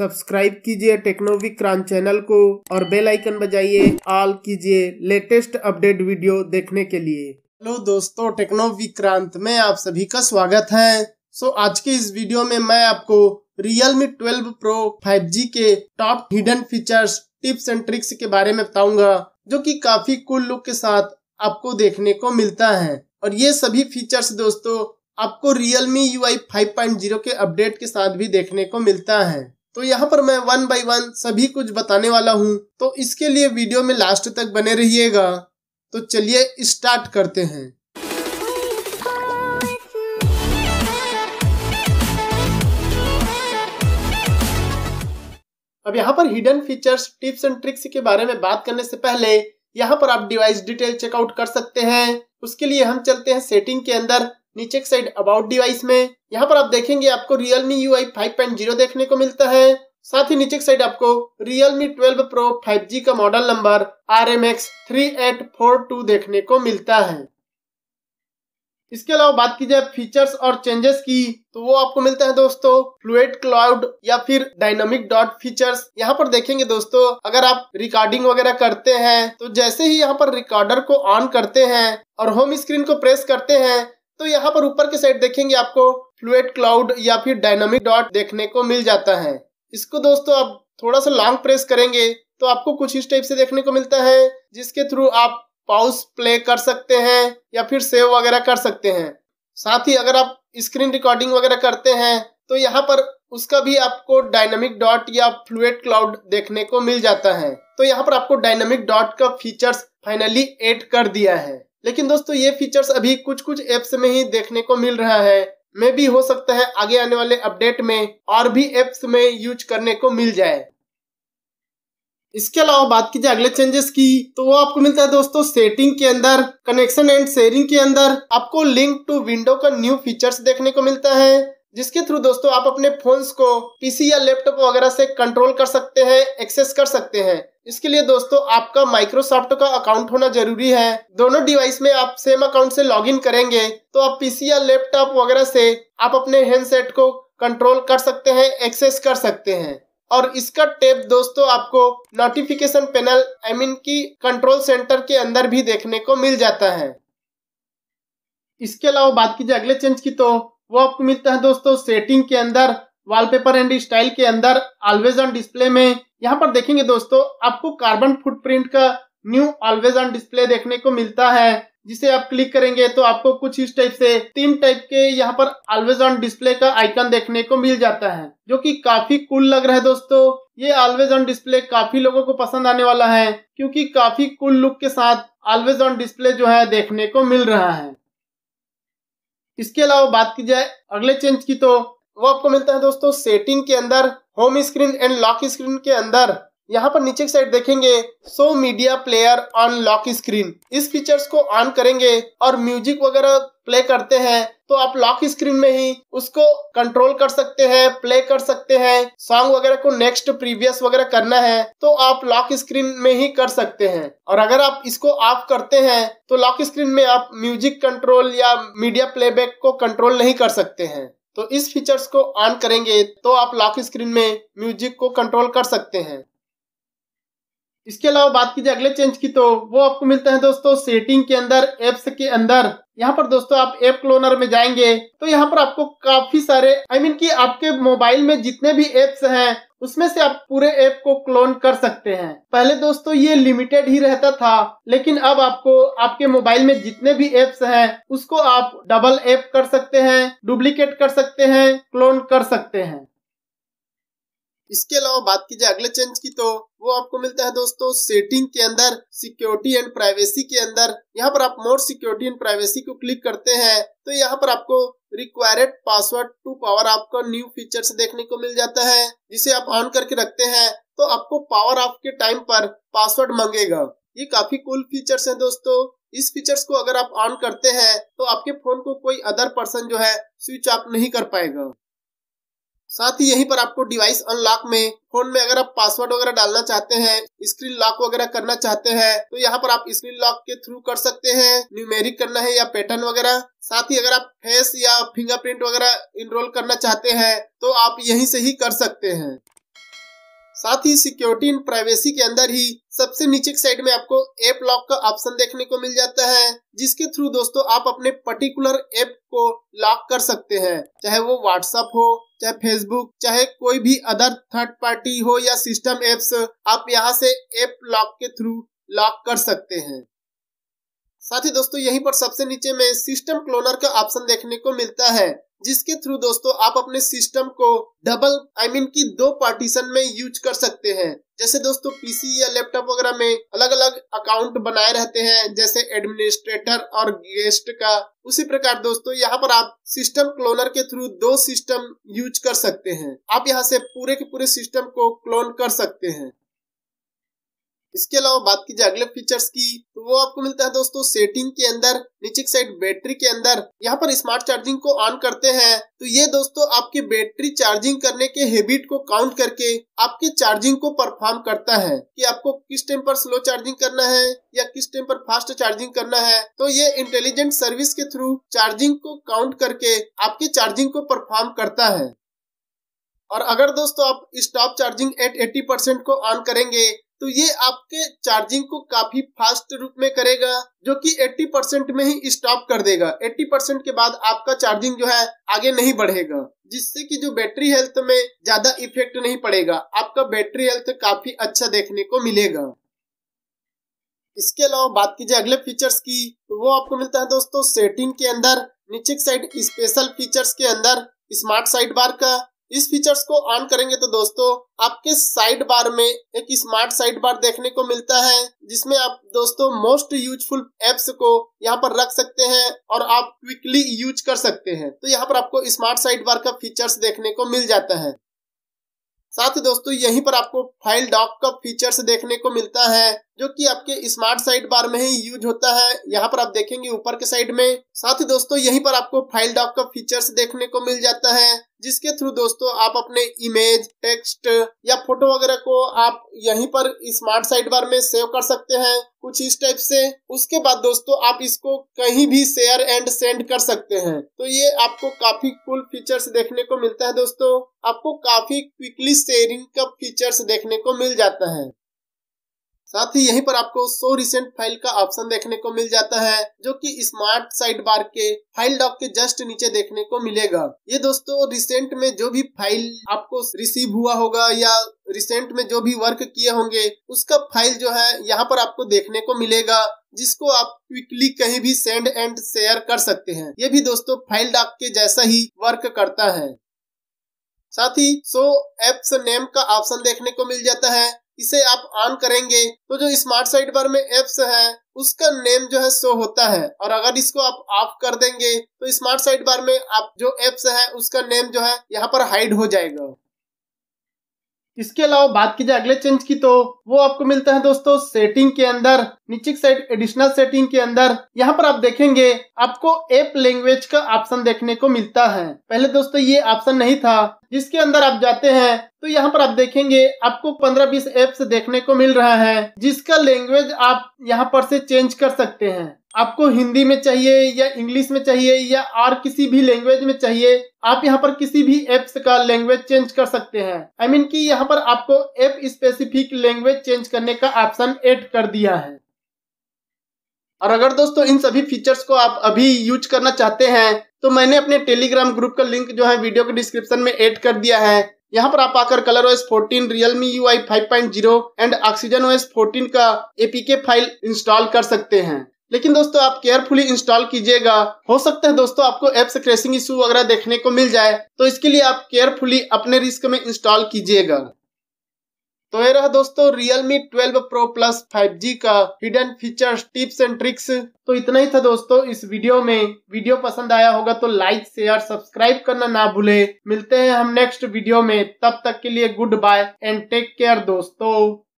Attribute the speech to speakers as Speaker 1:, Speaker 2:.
Speaker 1: subscribe कीजिए टेक्नोविक crunch channel को और बेल आइकन बजाइए ऑल कीजिए लेटेस्ट अपडेट वीडियो देखने के लिए हेलो दोस्तों टेक्नोविक क्रांत में आप सभी का स्वागत है सो so, आज के इस वीडियो में मैं आपको Realme 12 Pro 5G के top hidden features tips and tricks के बारे में बताऊंगा जो कि काफी कुल लुक के साथ आपको देखने को मिलता है और ये सभी फीचर्स दोस्तों आपको Realme UI 5.0 के अपडेट के साथ भी देखने को मिलता है तो यहाँ पर मैं वन बाई वन सभी कुछ बताने वाला हूँ तो इसके लिए वीडियो में लास्ट तक बने रहिएगा तो चलिए स्टार्ट करते हैं अब यहाँ पर hidden features tips and tricks के बारे में बात करने से पहले यहाँ पर आप डिवाइस डिटेल चेकआउट कर सकते हैं उसके लिए हम चलते हैं सेटिंग के अंदर नीचे के साइड अबाउट डिवाइस में यहाँ पर आप देखेंगे आपको रियलमी यू आई देखने को मिलता है साथ ही नीचे की साइड आपको Realme 12 Pro 5G का मॉडल नंबर RMX 3842 देखने को मिलता है इसके अलावा बात की जाए फीचर्स और चेंजेस की तो वो आपको मिलता है दोस्तों फ्लूड क्लाउड या फिर डायनामिक डॉट फीचर्स यहाँ पर देखेंगे दोस्तों अगर आप रिकॉर्डिंग वगैरह करते हैं तो जैसे ही यहाँ पर रिकॉर्डर को ऑन करते हैं और होम स्क्रीन को प्रेस करते हैं तो यहाँ पर ऊपर के साइड देखेंगे आपको फ्लूएट क्लाउड या फिर डायनामिक डॉट देखने को मिल जाता है इसको दोस्तों आप थोड़ा सा लॉन्ग प्रेस करेंगे तो आपको कुछ इस टाइप से देखने को मिलता है जिसके थ्रू आप पाउस प्ले कर सकते हैं या फिर सेव वगैरह कर सकते हैं साथ ही अगर आप स्क्रीन रिकॉर्डिंग वगैरह करते हैं तो यहाँ पर उसका भी आपको डायनामिक डॉट या फ्लूएट क्लाउड देखने को मिल जाता है तो यहाँ पर आपको डायनामिक डॉट का फीचर्स फाइनली एड कर दिया है लेकिन दोस्तों ये फीचर्स अभी कुछ कुछ एप्स में ही देखने को मिल रहा है में भी हो सकता है आगे आने वाले अपडेट में और भी एप्स में यूज करने को मिल जाए इसके अलावा बात की जाए अगले चेंजेस की तो वो आपको मिलता है दोस्तों सेटिंग के अंदर कनेक्शन एंड शेयरिंग के अंदर आपको लिंक टू विंडो का न्यू फीचर्स देखने को मिलता है जिसके थ्रू दोस्तों आप अपने फोन्स को पीसी या लैपटॉप वगैरह से कंट्रोल कर सकते हैं एक्सेस कर सकते हैं इसके लिए दोस्तों आपका माइक्रोसॉफ्ट का अकाउंट होना जरूरी है दोनों डिवाइस में आप सेम अकाउंट से लॉगिन करेंगे तो आप पीसी या लैपटॉप वगैरह से आप अपने हैंडसेट को कंट्रोल कर सकते हैं एक्सेस कर सकते हैं और इसका टेप दोस्तों आपको नोटिफिकेशन पैनल आई मीन की कंट्रोल सेंटर के अंदर भी देखने को मिल जाता है इसके अलावा बात की जाए अगले चेंज की तो वो आपको मिलता है दोस्तों सेटिंग के अंदर वॉलपेपर एंड स्टाइल के अंदर ऑलवेज ऑन डिस्प्ले में यहाँ पर देखेंगे दोस्तों आपको कार्बन फुटप्रिंट का न्यू ऑलवेज ऑन डिस्प्ले देखने को मिलता है जिसे आप क्लिक करेंगे तो आपको कुछ इस टाइप से तीन टाइप के यहाँ पर ऑलवेज ऑन डिस्प्ले का आइकन देखने को मिल जाता है जो कि काफी कूल लग रहा है दोस्तों ये ऑलवेज ऑन डिस्प्ले काफी लोगों को पसंद आने वाला है क्योंकि काफी कूल लुक के साथ ऑलवेज ऑन डिस्प्ले जो है देखने को मिल रहा है इसके अलावा बात की जाए अगले चेंज की तो वो आपको मिलता है दोस्तों सेटिंग के अंदर home screen and lock screen के अंदर यहाँ पर नीचे की साइड देखेंगे show media player on lock screen इस फीचर्स को ऑन करेंगे और म्यूजिक वगैरह प्ले करते हैं तो आप लॉक स्क्रीन में ही उसको कंट्रोल कर सकते हैं प्ले कर सकते हैं सॉन्ग वगैरह को नेक्स्ट प्रीवियस वगैरह करना है तो आप लॉक स्क्रीन में ही कर सकते हैं और अगर आप इसको ऑफ करते हैं तो लॉक स्क्रीन में आप म्यूजिक कंट्रोल या मीडिया प्लेबैक को कंट्रोल नहीं कर सकते हैं तो इस फीचर्स को ऑन करेंगे तो आप लॉक स्क्रीन में म्यूजिक को कंट्रोल कर सकते हैं इसके अलावा बात कीजिए अगले चेंज की तो वो आपको मिलते हैं दोस्तों सेटिंग के अंदर एप्स के अंदर यहाँ पर दोस्तों आप एप क्लोनर में जाएंगे तो यहाँ पर आपको काफी सारे आई I मीन mean कि आपके मोबाइल में जितने भी एप्स हैं उसमें से आप पूरे ऐप को क्लोन कर सकते हैं पहले दोस्तों ये लिमिटेड ही रहता था लेकिन अब आपको आपके मोबाइल में जितने भी एप्स हैं उसको आप डबल ऐप कर सकते हैं डुप्लीकेट कर सकते हैं क्लोन कर सकते हैं इसके अलावा बात की जाए अगले चेंज की तो वो आपको मिलता है दोस्तों सेटिंग के अंदर सिक्योरिटी एंड प्राइवेसी के अंदर यहाँ पर आप मोर सिक्योरिटी एंड प्राइवेसी को क्लिक करते हैं तो यहाँ पर आपको रिक्वायर्ड पासवर्ड टू पावर आपको न्यू फीचर देखने को मिल जाता है जिसे आप ऑन करके रखते हैं तो आपको पावर ऑफ के टाइम पर पासवर्ड मांगेगा ये काफी कुल फीचर्स है दोस्तों इस फीचर्स को अगर आप ऑन करते हैं तो आपके फोन को कोई अदर पर्सन जो है स्विच ऑफ नहीं कर पाएगा साथ ही यहीं पर आपको डिवाइस अनलॉक में फोन में अगर आप पासवर्ड वगैरह डालना चाहते हैं स्क्रीन लॉक वगैरह करना चाहते हैं तो यहाँ पर आप स्क्रीन लॉक के थ्रू कर सकते हैं न्यूमेरिक करना है या पैटर्न वगैरह साथ ही अगर आप फेस या फिंगरप्रिंट वगैरह इनरोल करना चाहते हैं तो आप यही से ही कर सकते हैं साथ ही सिक्योरिटी एंड प्राइवेसी के अंदर ही सबसे नीचे के साइड में आपको एप लॉक का ऑप्शन देखने को मिल जाता है जिसके थ्रू दोस्तों आप अपने पर्टिकुलर एप को ब्लॉक कर सकते हैं चाहे वो व्हाट्सअप हो चाहे फेसबुक चाहे कोई भी अदर थर्ड पार्टी हो या सिस्टम एप्स आप यहाँ से एप लॉक के थ्रू लॉक कर सकते हैं साथ ही दोस्तों यहीं पर सबसे नीचे में सिस्टम क्लोनर का ऑप्शन देखने को मिलता है जिसके थ्रू दोस्तों आप अपने सिस्टम को double I I mean mean की दो पार्टीशन में यूज कर सकते हैं जैसे दोस्तों पीसी या लैपटॉप वगैरह में अलग अलग अकाउंट बनाए रहते हैं जैसे एडमिनिस्ट्रेटर और गेस्ट का उसी प्रकार दोस्तों यहाँ पर आप सिस्टम क्लोनर के थ्रू दो सिस्टम यूज कर सकते हैं आप यहाँ से पूरे के पूरे सिस्टम को क्लोन कर सकते हैं इसके अलावा बात की जाए अगले फीचर्स की तो वो आपको मिलता है दोस्तों सेटिंग के अंदर नीचे की साइड बैटरी के अंदर यहाँ पर स्मार्ट चार्जिंग को ऑन करते हैं तो ये दोस्तों आपकी बैटरी चार्जिंग करने के हैबिट को काउंट करके आपके चार्जिंग को परफॉर्म करता है कि आपको किस टाइम पर स्लो चार्जिंग करना है या किस टाइम पर फास्ट चार्जिंग करना है तो ये इंटेलिजेंट सर्विस के थ्रू चार्जिंग को काउंट करके आपके चार्जिंग को परफॉर्म करता है और अगर दोस्तों आप स्टॉप चार्जिंग एट 80 परसेंट को ऑन करेंगे तो ये आपके चार्जिंग को काफी फास्ट रूप में करेगा जो कि 80 परसेंट में ही स्टॉप कर देगा 80 परसेंट के बाद आपका चार्जिंग जो है आगे नहीं बढ़ेगा जिससे कि जो बैटरी हेल्थ में ज्यादा इफेक्ट नहीं पड़ेगा आपका बैटरी हेल्थ काफी अच्छा देखने को मिलेगा इसके अलावा बात कीजिए अगले फीचर्स की तो वो आपको मिलता है दोस्तों सेटिंग के अंदर नीचे साइड स्पेशल फीचर्स के अंदर स्मार्ट साइड बार का इस फीचर्स को ऑन करेंगे तो दोस्तों आपके साइड बार में एक स्मार्ट साइड बार देखने को मिलता है जिसमें आप दोस्तों मोस्ट यूजफुल एप्स को यहाँ पर रख सकते हैं और आप क्विकली यूज कर सकते हैं तो यहाँ पर आपको स्मार्ट साइड बार का फीचर्स देखने को मिल जाता है साथ ही दोस्तों यहीं पर आपको फाइल डॉक का फीचर्स देखने को मिलता है जो कि आपके स्मार्ट साइड बार में ही यूज होता है यहाँ पर आप देखेंगे ऊपर के साइड में साथ ही दोस्तों यहीं पर आपको फाइल डॉक का फीचर्स देखने को मिल जाता है जिसके थ्रू दोस्तों आप अपने इमेज टेक्स्ट या फोटो वगैरह को आप यहीं पर स्मार्ट साइड बार में सेव कर सकते हैं कुछ इस टाइप से उसके बाद दोस्तों आप इसको कहीं भी शेयर एंड सेंड कर सकते हैं तो ये आपको काफी कुल फीचर्स देखने को मिलता है दोस्तों आपको काफी क्विकली शेयरिंग का फीचर्स देखने को मिल जाता है साथ ही यहीं पर आपको सो रिसेंट फाइल का ऑप्शन देखने को मिल जाता है जो कि स्मार्ट साइड बार के फाइल डॉक के जस्ट नीचे देखने को मिलेगा ये दोस्तों रिसेंट में जो भी फाइल आपको रिसीव हुआ होगा या रिसेंट में जो भी वर्क किए होंगे उसका फाइल जो है यहाँ पर आपको देखने को मिलेगा जिसको आप क्विकली कहीं भी सेंड एंड शेयर कर सकते हैं ये भी दोस्तों फाइल डॉक के जैसा ही वर्क करता है साथ ही सो एप्स नेम का ऑप्शन देखने को मिल जाता है इसे आप ऑन करेंगे तो जो स्मार्ट साइड बार में एप्स है उसका नेम जो है शो होता है और अगर इसको आप ऑफ कर देंगे तो स्मार्ट साइड बार में आप जो एप्स है उसका नेम जो है यहाँ पर हाइड हो जाएगा इसके अलावा बात की जाए अगले चेंज की तो वो आपको मिलता है दोस्तों सेटिंग के अंदर नीचे साइड एडिशनल सेटिंग के अंदर यहाँ पर आप देखेंगे आपको एप लैंग्वेज का ऑप्शन देखने को मिलता है पहले दोस्तों ये ऑप्शन नहीं था जिसके अंदर आप जाते हैं तो यहाँ पर आप देखेंगे आपको 15-20 एप्स देखने को मिल रहा है जिसका लैंग्वेज आप यहाँ पर से चेंज कर सकते हैं आपको हिंदी में चाहिए या इंग्लिश में चाहिए या और किसी भी लैंग्वेज में चाहिए आप यहाँ पर किसी भी एप्स का लैंग्वेज चेंज कर सकते हैं आई I मीन mean कि यहाँ पर आपको एप स्पेसिफिक लैंग्वेज चेंज करने का ऑप्शन ऐड कर दिया है और अगर दोस्तों इन सभी फीचर्स को आप अभी यूज करना चाहते हैं तो मैंने अपने टेलीग्राम ग्रुप का लिंक जो है वीडियो के डिस्क्रिप्शन में एड कर दिया है यहाँ पर आप आकर colour OS 14 Realme U I five and Oxygen OS 14 का एपीके फाइल इंस्टॉल कर सकते हैं लेकिन दोस्तों आप केयरफुली इंस्टॉल कीजिएगा हो सकता है दोस्तों आपको ऐप से क्रेशिंग इशू वगैरह देखने को मिल जाए तो इसके लिए आप केयरफुली अपने रिस्क में इंस्टॉल कीजिएगा तो ये रहा दोस्तों Realme 12 Pro Plus 5G का hidden features tips and tricks तो इतना ही था दोस्तों इस वीडियो में वीडियो पसंद आया होगा तो लाइक शेयर सब्सक्राइब करना ना भूले मिलते हैं हम नेक्स्ट वीडियो में तब तक के लिए good bye and take care दोस्तों